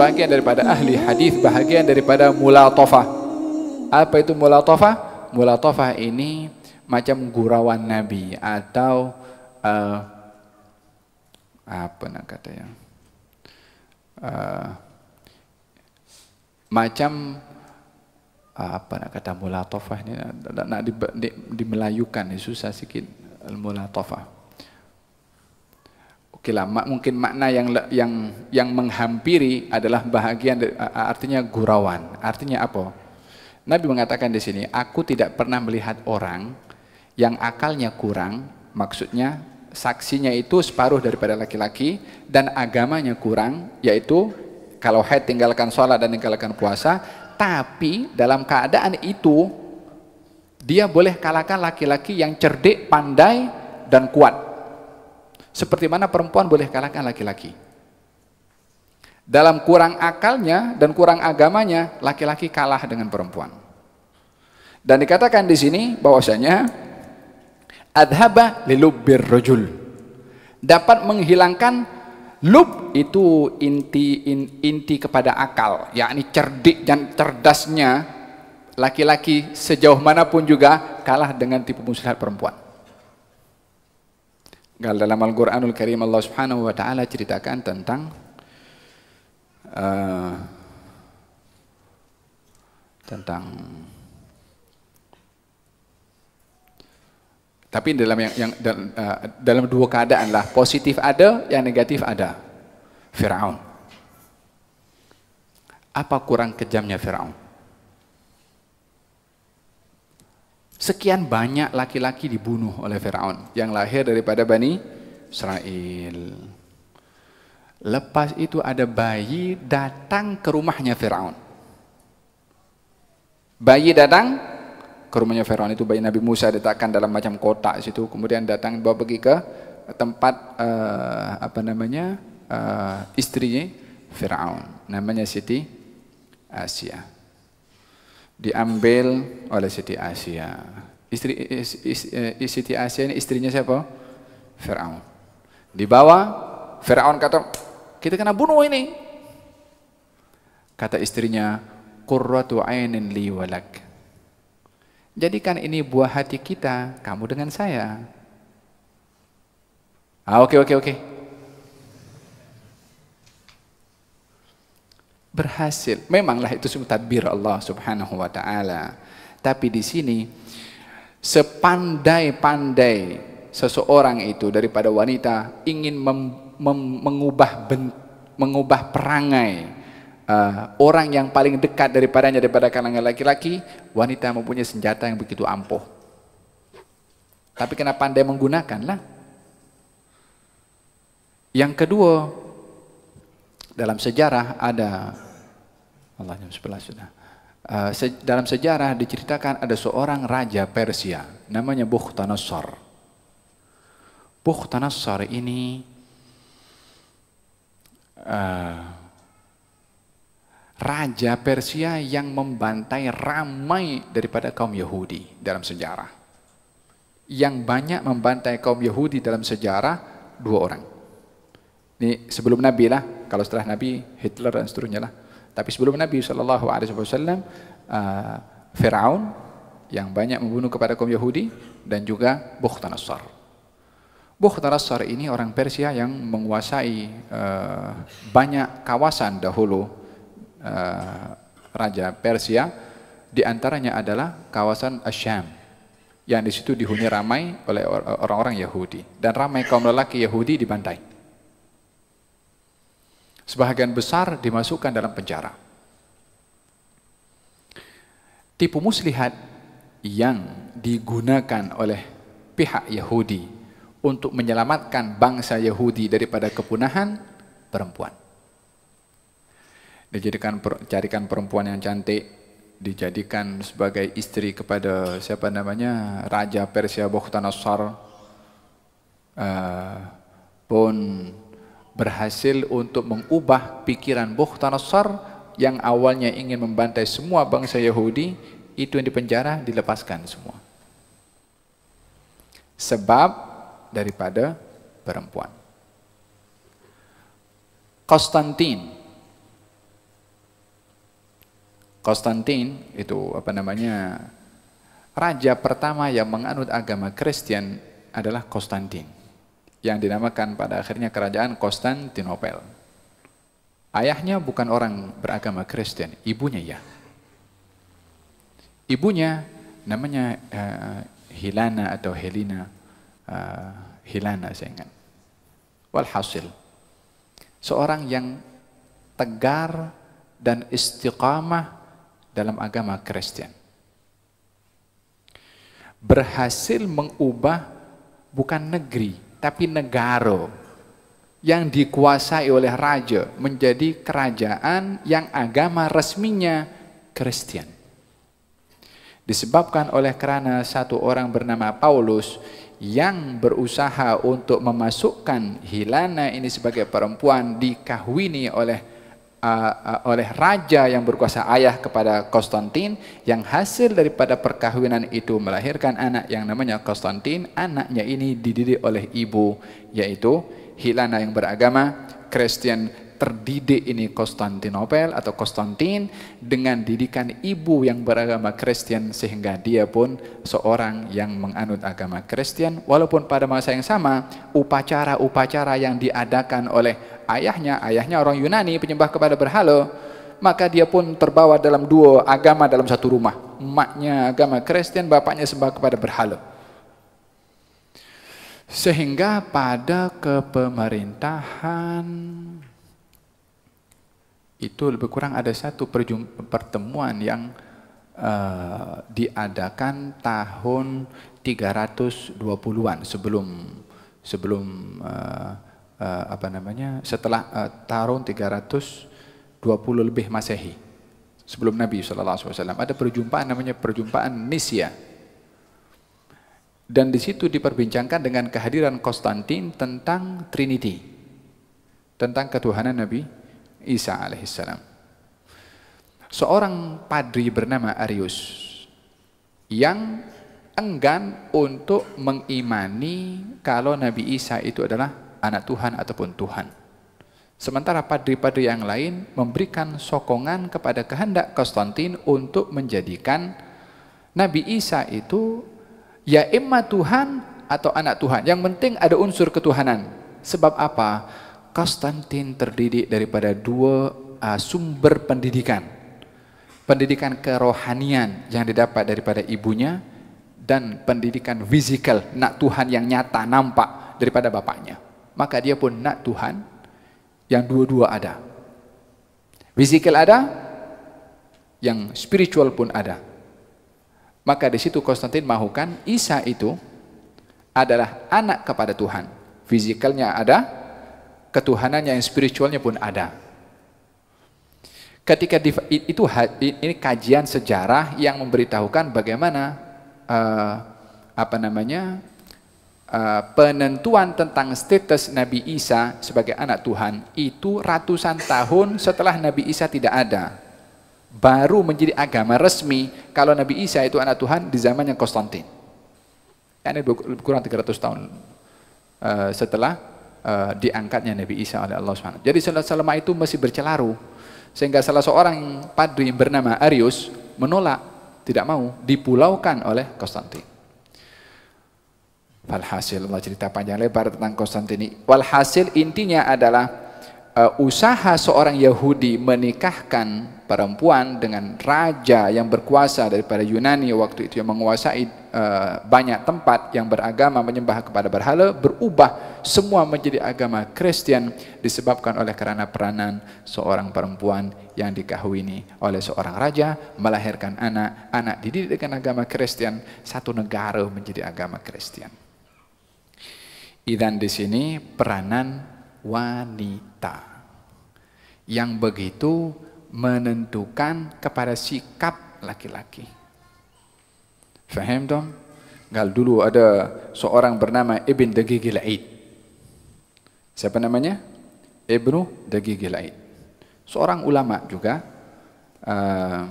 bagian daripada ahli hadis, bahagian daripada mulatofah. Apa itu mulatofah? Mulatofah ini macam gurauan Nabi atau uh, apa nak kata ya? Uh, macam apa nak kata mulatofah ini nak, nak di, di, dimelayukan, susah sikit mulatofah Oke lah, mungkin makna yang yang yang menghampiri adalah bahagian artinya gurauan. Artinya apa? Nabi mengatakan di sini, aku tidak pernah melihat orang yang akalnya kurang, maksudnya saksinya itu separuh daripada laki-laki dan agamanya kurang, yaitu kalau haid tinggalkan sholat dan tinggalkan puasa, tapi dalam keadaan itu dia boleh kalahkan laki-laki yang cerdik, pandai dan kuat seperti mana perempuan boleh kalahkan laki-laki. Dalam kurang akalnya dan kurang agamanya, laki-laki kalah dengan perempuan. Dan dikatakan di sini bahwasanya adhaba lilubbir rajul dapat menghilangkan lub itu inti in, inti kepada akal yakni cerdik dan cerdasnya laki-laki sejauh manapun juga kalah dengan tipu muslihat perempuan Gal dalam Al-Quranul Karim Allah Subhanahu wa taala ceritakan tentang uh, tentang tapi dalam yang, yang dalam, uh, eh, dalam dua keadaan lah positif ada yang negatif ada Firaun apa kurang kejamnya Firaun sekian banyak laki-laki dibunuh oleh Firaun yang lahir daripada Bani Israel. Lepas itu ada bayi datang ke rumahnya Firaun. Bayi datang ke rumahnya Firaun itu bayi Nabi Musa diletakkan dalam macam kotak situ kemudian datang bawa pergi ke tempat uh, apa namanya uh, eh, istrinya Firaun namanya Siti Asia diambil oleh Siti Asia. Istri is, is, eh, is, Siti Asia ini istrinya siapa? Firaun. Dibawa Firaun kata, "Kita kena bunuh ini." Kata istrinya, "Qurratu ainin li walak." Jadikan ini buah hati kita, kamu dengan saya. Ah, oke okay, oke okay, oke. Okay. berhasil. Memanglah itu semua takdir Allah Subhanahu wa taala. Tapi di sini sepandai-pandai seseorang itu daripada wanita ingin mem, mem, mengubah ben, mengubah perangai uh, orang yang paling dekat daripadanya daripada kalangan laki-laki, wanita mempunyai senjata yang begitu ampuh. Tapi kena pandai menggunakanlah. Yang kedua, dalam sejarah ada Allah jam 11 sudah. Uh, se dalam sejarah diceritakan ada seorang raja Persia namanya Bukhtanasar. Bukhtanasar ini uh, raja Persia yang membantai ramai daripada kaum Yahudi dalam sejarah. Yang banyak membantai kaum Yahudi dalam sejarah dua orang. Ini sebelum Nabi lah, kalau setelah Nabi Hitler dan seterusnya lah tapi sebelum Nabi Shallallahu Alaihi Wasallam uh, Fir'aun yang banyak membunuh kepada kaum Yahudi dan juga Bukhtan Bukhtanasar ini orang Persia yang menguasai uh, banyak kawasan dahulu uh, Raja Persia di antaranya adalah kawasan Asyam yang di situ dihuni ramai oleh orang-orang Yahudi dan ramai kaum lelaki Yahudi dibantai Sebahagian besar dimasukkan dalam penjara. Tipu muslihat yang digunakan oleh pihak Yahudi untuk menyelamatkan bangsa Yahudi daripada kepunahan perempuan. Dijadikan carikan perempuan yang cantik, dijadikan sebagai istri kepada siapa namanya Raja Persia Bokhtanasar, uh, pun berhasil untuk mengubah pikiran Bukhtan yang awalnya ingin membantai semua bangsa Yahudi itu yang dipenjara dilepaskan semua sebab daripada perempuan Konstantin Konstantin itu apa namanya raja pertama yang menganut agama Kristen adalah Konstantin yang dinamakan pada akhirnya kerajaan Konstantinopel. Ayahnya bukan orang beragama Kristen, ibunya ya. Ibunya namanya uh, eh, Hilana atau Helena, uh, eh, Hilana saya ingat. Walhasil, seorang yang tegar dan istiqamah dalam agama Kristen. Berhasil mengubah bukan negeri, tapi negara yang dikuasai oleh raja menjadi kerajaan yang agama resminya Kristen. Disebabkan oleh karena satu orang bernama Paulus yang berusaha untuk memasukkan Hilana ini sebagai perempuan dikahwini oleh uh, oleh raja yang berkuasa ayah kepada Konstantin yang hasil daripada perkahwinan itu melahirkan anak yang namanya Konstantin anaknya ini dididik oleh ibu yaitu Hilana yang beragama Kristen terdidik ini Konstantinopel atau Konstantin dengan didikan ibu yang beragama Kristen sehingga dia pun seorang yang menganut agama Kristen walaupun pada masa yang sama upacara-upacara yang diadakan oleh ayahnya, ayahnya orang Yunani penyembah kepada berhala, maka dia pun terbawa dalam dua agama dalam satu rumah. Emaknya agama Kristen, bapaknya sembah kepada berhala. Sehingga pada kepemerintahan itu lebih kurang ada satu pertemuan yang uh, diadakan tahun 320-an sebelum sebelum uh, uh, apa namanya setelah uh, tahun 320 lebih masehi sebelum Nabi saw ada perjumpaan namanya perjumpaan Nisia dan di situ diperbincangkan dengan kehadiran Konstantin tentang Trinity tentang ketuhanan Nabi Isa alaihissalam seorang padri bernama Arius yang enggan untuk mengimani kalau Nabi Isa itu adalah anak Tuhan ataupun Tuhan. Sementara padri-padri yang lain memberikan sokongan kepada kehendak Konstantin untuk menjadikan Nabi Isa itu ya imma Tuhan atau anak Tuhan. Yang penting ada unsur ketuhanan. Sebab apa? Konstantin terdidik daripada dua uh, sumber pendidikan. Pendidikan kerohanian yang didapat daripada ibunya dan pendidikan fisikal, nak Tuhan yang nyata, nampak daripada bapaknya maka dia pun nak Tuhan yang dua-dua ada. Fisikal ada, yang spiritual pun ada. Maka di situ Konstantin mahukan Isa itu adalah anak kepada Tuhan. Fizikalnya ada, ketuhanannya yang spiritualnya pun ada. Ketika di, itu ini kajian sejarah yang memberitahukan bagaimana uh, apa namanya Eh, penentuan tentang status Nabi Isa sebagai anak Tuhan itu ratusan tahun setelah Nabi Isa tidak ada. Baru menjadi agama resmi kalau Nabi Isa itu anak Tuhan di zaman yang Konstantin. Ini kurang 300 tahun uh, setelah uh, diangkatnya Nabi Isa oleh Allah SWT. Jadi selama itu masih bercelaru. Sehingga salah seorang padri bernama Arius menolak, tidak mau, dipulaukan oleh Konstantin. Walhasil Allah cerita panjang lebar tentang Konstantini. Walhasil intinya adalah uh, usaha seorang Yahudi menikahkan perempuan dengan raja yang berkuasa daripada Yunani waktu itu yang menguasai uh, banyak tempat yang beragama menyembah kepada berhala berubah semua menjadi agama Kristen disebabkan oleh karena peranan seorang perempuan yang dikahwini oleh seorang raja melahirkan anak anak dididik dengan agama Kristen satu negara menjadi agama Kristen Idan di sini peranan wanita yang begitu menentukan kepada sikap laki-laki. Faham dong? Gal dulu ada seorang bernama Ibn Dagigil Siapa namanya? Ibnu Dagigil Seorang ulama juga eh,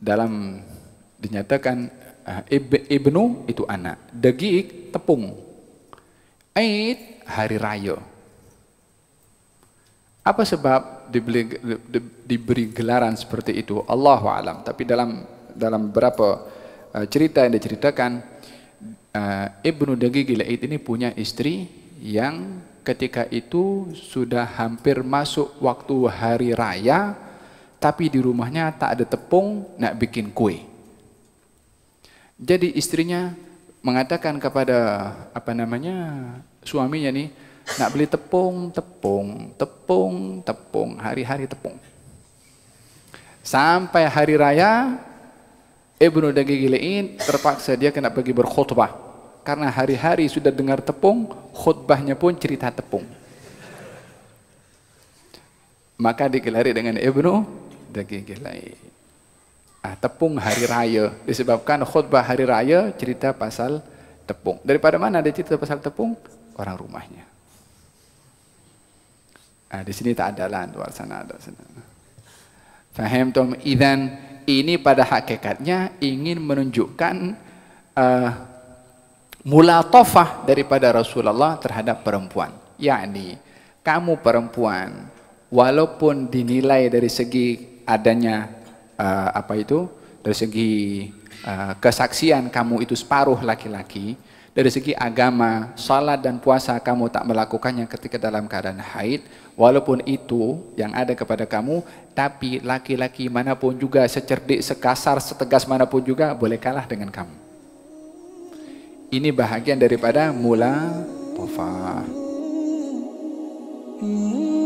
dalam dinyatakan Eh, ibnu itu anak, dagik tepung. Eid hari raya. Apa sebab diberi, diberi gelaran seperti itu? Allah alam. Tapi dalam dalam berapa eh, cerita yang diceritakan eh, Ibnu Dagig Eid ini punya istri yang ketika itu sudah hampir masuk waktu hari raya tapi di rumahnya tak ada tepung nak bikin kue. Jadi istrinya mengatakan kepada apa namanya suaminya nih, nak beli tepung, tepung, tepung, tepung, hari-hari tepung. Sampai hari raya, Ibnu Dagigilein terpaksa dia kena pergi berkhutbah. Karena hari-hari sudah dengar tepung, khutbahnya pun cerita tepung. Maka dikelari dengan Ibnu Dagigilein ah, tepung hari raya disebabkan khutbah hari raya cerita pasal tepung daripada mana ada cerita pasal tepung orang rumahnya ah, di sini tak ada lah luar sana ada sana faham tom idan ini pada hakikatnya ingin menunjukkan uh, ah, tofah daripada Rasulullah terhadap perempuan yakni kamu perempuan walaupun dinilai dari segi adanya uh, apa itu dari segi uh, kesaksian kamu itu separuh laki-laki dari segi agama, salat dan puasa kamu tak melakukannya ketika dalam keadaan haid, walaupun itu yang ada kepada kamu, tapi laki-laki manapun juga, secerdik, sekasar, setegas manapun juga, boleh kalah dengan kamu. Ini bahagian daripada mula tofah. Hmm.